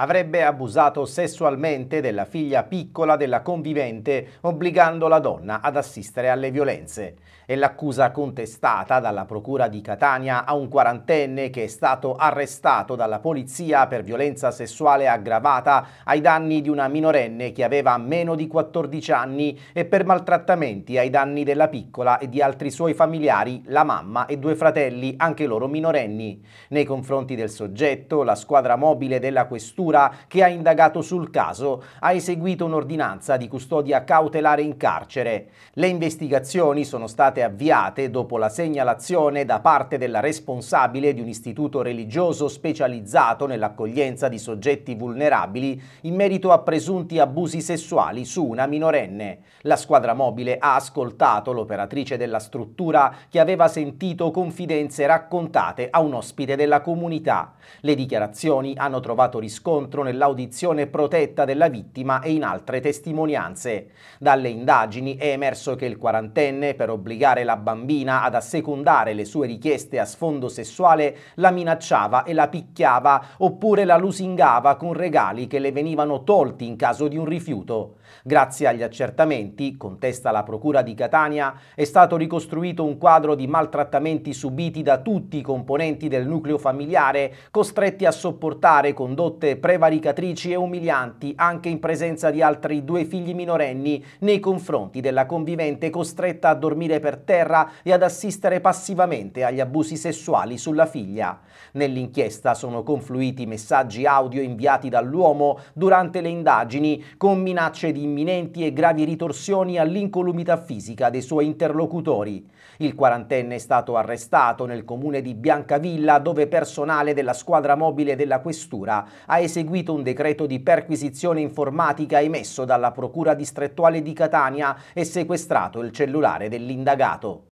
avrebbe abusato sessualmente della figlia piccola della convivente, obbligando la donna ad assistere alle violenze. È l'accusa contestata dalla Procura di Catania a un quarantenne che è stato arrestato dalla polizia per violenza sessuale aggravata ai danni di una minorenne che aveva meno di 14 anni e per maltrattamenti ai danni della piccola e di altri suoi familiari, la mamma e due fratelli, anche loro minorenni. Nei confronti del soggetto, la squadra mobile della questura procura che ha indagato sul caso ha eseguito un'ordinanza di custodia cautelare in carcere. Le investigazioni sono state avviate dopo la segnalazione da parte della responsabile di un istituto religioso specializzato nell'accoglienza di soggetti vulnerabili in merito a presunti abusi sessuali su una minorenne. La squadra mobile ha ascoltato l'operatrice della struttura che aveva sentito confidenze raccontate a un ospite della comunità. Le dichiarazioni hanno trovato riscontro incontro nell'audizione protetta della vittima e in altre testimonianze. Dalle indagini è emerso che il quarantenne, per obbligare la bambina ad assecondare le sue richieste a sfondo sessuale, la minacciava e la picchiava oppure la lusingava con regali che le venivano tolti in caso di un rifiuto. Grazie agli accertamenti, contesta la Procura di Catania, è stato ricostruito un quadro di maltrattamenti subiti da tutti i componenti del nucleo familiare costretti a sopportare condotte prevaricatrici e umilianti anche in presenza di altri due figli minorenni nei confronti della convivente costretta a dormire per terra e ad assistere passivamente agli abusi sessuali sulla figlia. Nell'inchiesta sono confluiti messaggi audio inviati dall'uomo durante le indagini con minacce di imminenti e gravi ritorsioni all'incolumità fisica dei suoi interlocutori. Il quarantenne è stato arrestato nel comune di Biancavilla dove personale della squadra mobile della questura ha eseguito un decreto di perquisizione informatica emesso dalla Procura distrettuale di Catania e sequestrato il cellulare dell'indagato.